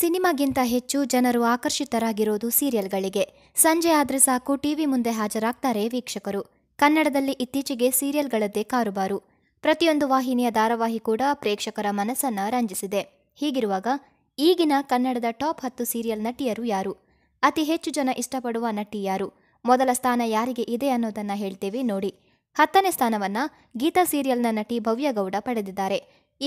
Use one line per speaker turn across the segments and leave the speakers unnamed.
ಸಿನಿಮಾಗಿಂತ ಹೆಚ್ಚು ಜನರು ಆಕರ್ಷಿತರಾಗಿರೋದು ಸೀರಿಯಲ್ಗಳಿಗೆ ಸಂಜೆ ಆದರೆ ಸಾಕು ಟಿವಿ ಮುಂದೆ ಹಾಜರಾಗ್ತಾರೆ ವೀಕ್ಷಕರು ಕನ್ನಡದಲ್ಲಿ ಇತ್ತೀಚೆಗೆ ಸೀರಿಯಲ್ಗಳದ್ದೇ ಕಾರುಬಾರು ಪ್ರತಿಯೊಂದು ವಾಹಿನಿಯ ಧಾರಾವಾಹಿ ಕೂಡ ಪ್ರೇಕ್ಷಕರ ಮನಸ್ಸನ್ನ ರಂಜಿಸಿದೆ ಹೀಗಿರುವಾಗ ಈಗಿನ ಕನ್ನಡದ ಟಾಪ್ ಹತ್ತು ಸೀರಿಯಲ್ ನಟಿಯರು ಯಾರು ಅತಿ ಹೆಚ್ಚು ಜನ ಇಷ್ಟಪಡುವ ನಟಿ ಯಾರು ಮೊದಲ ಸ್ಥಾನ ಯಾರಿಗೆ ಇದೆ ಅನ್ನೋದನ್ನ ಹೇಳ್ತೇವೆ ನೋಡಿ ಹತ್ತನೇ ಸ್ಥಾನವನ್ನ ಗೀತಾ ಸೀರಿಯಲ್ನ ನಟಿ ಭವ್ಯಗೌಡ ಪಡೆದಿದ್ದಾರೆ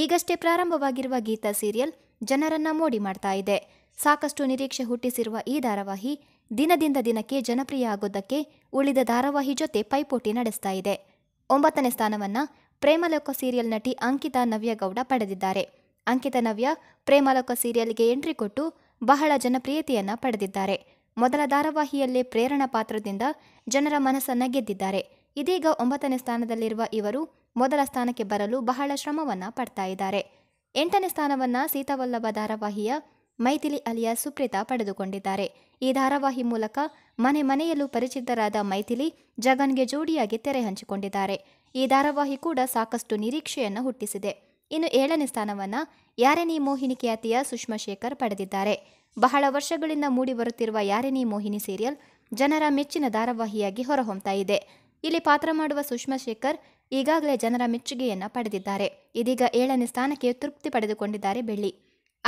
ಈಗಷ್ಟೇ ಪ್ರಾರಂಭವಾಗಿರುವ ಗೀತಾ ಸೀರಿಯಲ್ ಜನರನ್ನ ಮೋಡಿ ಮಾಡ್ತಾ ಇದೆ ಸಾಕಷ್ಟು ನಿರೀಕ್ಷೆ ಹುಟ್ಟಿಸಿರುವ ಈ ಧಾರಾವಾಹಿ ದಿನದಿಂದ ದಿನಕ್ಕೆ ಜನಪ್ರಿಯ ಆಗೋದಕ್ಕೆ ಉಳಿದ ಧಾರಾವಾಹಿ ಜೊತೆ ಪೈಪೋಟಿ ನಡೆಸ್ತಾ ಇದೆ ಒಂಬತ್ತನೇ ಸ್ಥಾನವನ್ನ ಪ್ರೇಮಲೋಕ ಸೀರಿಯಲ್ ನಟಿ ಅಂಕಿತಾ ನವ್ಯಗೌಡ ಪಡೆದಿದ್ದಾರೆ ಅಂಕಿತಾ ನವ್ಯ ಪ್ರೇಮಲೋಕ ಸೀರಿಯಲ್ಗೆ ಎಂಟ್ರಿ ಕೊಟ್ಟು ಬಹಳ ಜನಪ್ರಿಯತೆಯನ್ನ ಪಡೆದಿದ್ದಾರೆ ಮೊದಲ ಧಾರಾವಾಹಿಯಲ್ಲೇ ಪ್ರೇರಣಾ ಪಾತ್ರದಿಂದ ಜನರ ಮನಸ್ಸನ್ನ ಗೆದ್ದಿದ್ದಾರೆ ಇದೀಗ ಒಂಬತ್ತನೇ ಸ್ಥಾನದಲ್ಲಿರುವ ಇವರು ಮೊದಲ ಸ್ಥಾನಕ್ಕೆ ಬರಲು ಬಹಳ ಶ್ರಮವನ್ನ ಪಡ್ತಾ ಇದ್ದಾರೆ ಎಂಟನೇ ಸ್ಥಾನವನ್ನ ಸೀತಾವಲ್ಲಭ ಧಾರಾವಾಹಿಯ ಮೈಥಿಲಿ ಅಲಿಯಾ ಸುಪ್ರೀತಾ ಪಡೆದುಕೊಂಡಿದ್ದಾರೆ ಈ ಧಾರಾವಾಹಿ ಮೂಲಕ ಮನೆ ಮನೆಯಲ್ಲೂ ಪರಿಚಿತರಾದ ಮೈಥಿಲಿ ಜಗನ್ಗೆ ಜೋಡಿಯಾಗಿ ತೆರೆ ಹಂಚಿಕೊಂಡಿದ್ದಾರೆ ಈ ಧಾರಾವಾಹಿ ಕೂಡ ಸಾಕಷ್ಟು ನಿರೀಕ್ಷೆಯನ್ನು ಹುಟ್ಟಿಸಿದೆ ಇನ್ನು ಏಳನೇ ಸ್ಥಾನವನ್ನ ಯಾರೇನಿ ಮೋಹಿನಿ ಖ್ಯಾತಿಯ ಸುಷ್ಮಾ ಶೇಖರ್ ಪಡೆದಿದ್ದಾರೆ ಬಹಳ ವರ್ಷಗಳಿಂದ ಮೂಡಿ ಬರುತ್ತಿರುವ ಯಾರೇನಿ ಮೋಹಿನಿ ಸೀರಿಯಲ್ ಜನರ ಮೆಚ್ಚಿನ ಧಾರಾವಾಹಿಯಾಗಿ ಹೊರಹೊಮ್ತಾ ಇದೆ ಇಲ್ಲಿ ಪಾತ್ರ ಮಾಡುವ ಸುಷ್ಮಾ ಶೇಖರ್ ಈಗಾಗಲೇ ಜನರ ಮೆಚ್ಚುಗೆಯನ್ನು ಪಡೆದಿದ್ದಾರೆ ಇದೀಗ ಏಳನೇ ಸ್ಥಾನಕ್ಕೆ ತೃಪ್ತಿ ಪಡೆದುಕೊಂಡಿದ್ದಾರೆ ಬೆಳ್ಳಿ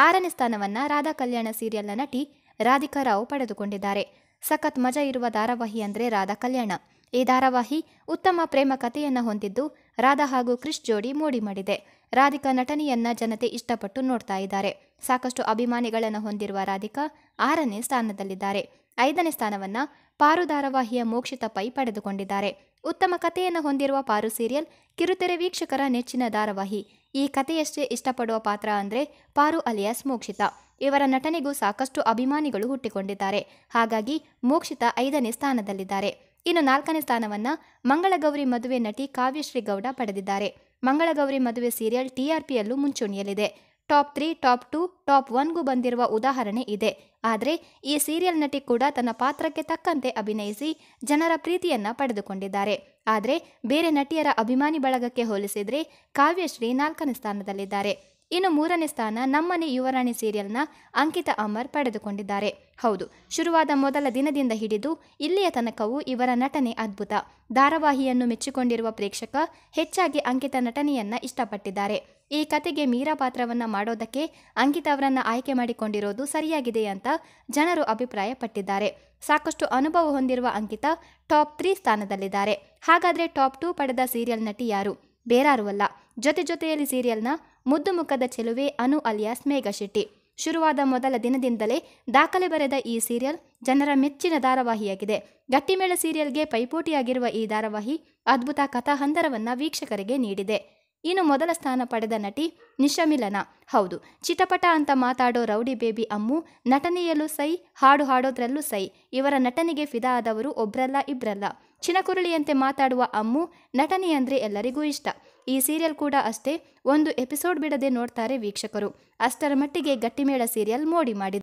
ಆರನೇ ಸ್ಥಾನವನ್ನು ರಾಧಾ ಕಲ್ಯಾಣ ಸೀರಿಯಲ್ನ ನಟಿ ರಾಧಿಕಾ ರಾವ್ ಪಡೆದುಕೊಂಡಿದ್ದಾರೆ ಸಖತ್ ಮಜಾ ಇರುವ ಧಾರಾವಾಹಿ ಅಂದರೆ ರಾಧಾ ಕಲ್ಯಾಣ ಈ ಧಾರಾವಾಹಿ ಉತ್ತಮ ಪ್ರೇಮ ಕಥೆಯನ್ನು ಹೊಂದಿದ್ದು ರಾಧಾ ಹಾಗೂ ಕ್ರಿಶ್ ಜೋಡಿ ಮೋಡಿ ಮಾಡಿದೆ ರಾಧಿಕಾ ನಟನೆಯನ್ನ ಜನತೆ ಇಷ್ಟಪಟ್ಟು ನೋಡ್ತಾ ಇದ್ದಾರೆ ಸಾಕಷ್ಟು ಅಭಿಮಾನಿಗಳನ್ನು ಹೊಂದಿರುವ ರಾಧಿಕಾ ಆರನೇ ಸ್ಥಾನದಲ್ಲಿದ್ದಾರೆ ಐದನೇ ಸ್ಥಾನವನ್ನ ಪಾರು ಧಾರಾವಾಹಿಯ ಮೋಕ್ಷಿತ ಪೈ ಪಡೆದುಕೊಂಡಿದ್ದಾರೆ ಉತ್ತಮ ಕಥೆಯನ್ನು ಹೊಂದಿರುವ ಪಾರು ಸೀರಿಯಲ್ ಕಿರುತೆರೆ ವೀಕ್ಷಕರ ನೆಚ್ಚಿನ ಧಾರಾವಾಹಿ ಈ ಕಥೆಯಷ್ಟೇ ಇಷ್ಟಪಡುವ ಪಾತ್ರ ಅಂದರೆ ಪಾರು ಅಲಿಯಾಸ್ ಮೋಕ್ಷಿತ ಇವರ ನಟನೆಗೂ ಸಾಕಷ್ಟು ಅಭಿಮಾನಿಗಳು ಹುಟ್ಟಿಕೊಂಡಿದ್ದಾರೆ ಹಾಗಾಗಿ ಮೋಕ್ಷಿತ ಐದನೇ ಸ್ಥಾನದಲ್ಲಿದ್ದಾರೆ ಇನ್ನು ನಾಲ್ಕನೇ ಸ್ಥಾನವನ್ನ ಮಂಗಳಗೌರಿ ಮದುವೆ ನಟಿ ಕಾವ್ಯಶ್ರೀ ಗೌಡ ಪಡೆದಿದ್ದಾರೆ ಮಂಗಳಗೌರಿ ಮದುವೆ ಸೀರಿಯಲ್ ಟಿಆರ್ಪಿಯಲ್ಲೂ ಮುಂಚೂಣಿಯಲ್ಲಿದೆ top three top two top ಒನ್ಗೂ ಬಂದಿರುವ ಉದಾಹರಣೆ ಇದೆ ಆದರೆ ಈ ಸೀರಿಯಲ್ ನಟಿ ಕೂಡ ತನ್ನ ಪಾತ್ರಕ್ಕೆ ತಕ್ಕಂತೆ ಅಭಿನಯಿಸಿ ಜನರ ಪ್ರೀತಿಯನ್ನ ಪಡೆದುಕೊಂಡಿದ್ದಾರೆ ಆದರೆ ಬೇರೆ ನಟಿಯರ ಅಭಿಮಾನಿ ಬಳಗಕ್ಕೆ ಹೋಲಿಸಿದರೆ ಕಾವ್ಯಶ್ರೀ ನಾಲ್ಕನೇ ಸ್ಥಾನದಲ್ಲಿದ್ದಾರೆ ಇನ್ನು ಮೂರನೇ ಸ್ಥಾನ ನಮ್ಮನೆ ಯುವರಾಣಿ ಸೀರಿಯಲ್ನ ಅಂಕಿತ ಅಮರ್ ಪಡೆದುಕೊಂಡಿದ್ದಾರೆ ಹೌದು ಶುರುವಾದ ಮೊದಲ ದಿನದಿಂದ ಹಿಡಿದು ಇಲ್ಲಿಯ ತನಕವೂ ಇವರ ನಟನೆ ಅದ್ಭುತ ಧಾರಾವಾಹಿಯನ್ನು ಮೆಚ್ಚಿಕೊಂಡಿರುವ ಪ್ರೇಕ್ಷಕ ಹೆಚ್ಚಾಗಿ ಅಂಕಿತ ನಟನೆಯನ್ನ ಇಷ್ಟಪಟ್ಟಿದ್ದಾರೆ ಈ ಕತೆಗೆ ಮೀರಾ ಪಾತ್ರವನ್ನ ಮಾಡೋದಕ್ಕೆ ಅಂಕಿತ ಅವರನ್ನ ಆಯ್ಕೆ ಮಾಡಿಕೊಂಡಿರೋದು ಸರಿಯಾಗಿದೆ ಅಂತ ಜನರು ಅಭಿಪ್ರಾಯಪಟ್ಟಿದ್ದಾರೆ ಸಾಕಷ್ಟು ಅನುಭವ ಹೊಂದಿರುವ ಅಂಕಿತ ಟಾಪ್ ತ್ರೀ ಸ್ಥಾನದಲ್ಲಿದ್ದಾರೆ ಹಾಗಾದರೆ ಟಾಪ್ ಟೂ ಪಡೆದ ಸೀರಿಯಲ್ ನಟಿ ಯಾರು ಬೇರಾರು ಅಲ್ಲ ಜೊತೆ ಜೊತೆಯಲ್ಲಿ ಸೀರಿಯಲ್ನ ಮುದ್ದು ಮುಖದ ಚೆಲುವೆ ಅನು ಅಲಿಯಾಸ್ ಮೇಘಶೆಟ್ಟಿ ಶುರುವಾದ ಮೊದಲ ದಿನದಿಂದಲೇ ದಾಖಲೆ ಬರೆದ ಈ ಸೀರಿಯಲ್ ಜನರ ಮೆಚ್ಚಿನ ಧಾರಾವಾಹಿಯಾಗಿದೆ ಗಟ್ಟಿಮೇಳ ಸೀರಿಯಲ್ಗೆ ಪೈಪೋಟಿಯಾಗಿರುವ ಈ ಧಾರಾವಾಹಿ ಅದ್ಭುತ ಕಥಾ ಹಂದರವನ್ನು ವೀಕ್ಷಕರಿಗೆ ನೀಡಿದೆ ಇನ್ನು ಮೊದಲ ಸ್ಥಾನ ಪಡೆದ ನಟಿ ನಿಶಮಿಲನ ಹೌದು ಚಿಟಪಟ ಅಂತ ಮಾತಾಡೋ ರೌಡಿ ಬೇಬಿ ಅಮ್ಮು ನಟನೆಯಲ್ಲೂ ಸೈ ಹಾಡು ಹಾಡೋದ್ರಲ್ಲೂ ಸೈ ಇವರ ನಟನೆಗೆ ಫಿದಾ ಆದವರು ಒಬ್ರಲ್ಲ ಇಬ್ರಲ್ಲ ಚಿನಕುರುಳಿಯಂತೆ ಮಾತಾಡುವ ಅಮ್ಮು ನಟನೆಯಂದ್ರೆ ಎಲ್ಲರಿಗೂ ಇಷ್ಟ ಈ ಸೀರಿಯಲ್ ಕೂಡ ಅಷ್ಟೇ ಒಂದು ಎಪಿಸೋಡ್ ಬಿಡದೆ ನೋಡ್ತಾರೆ ವೀಕ್ಷಕರು ಅಷ್ಟರ ಮಟ್ಟಿಗೆ ಗಟ್ಟಿಮೇಳ ಸೀರಿಯಲ್ ಮೋಡಿ ಮಾಡಿದೆ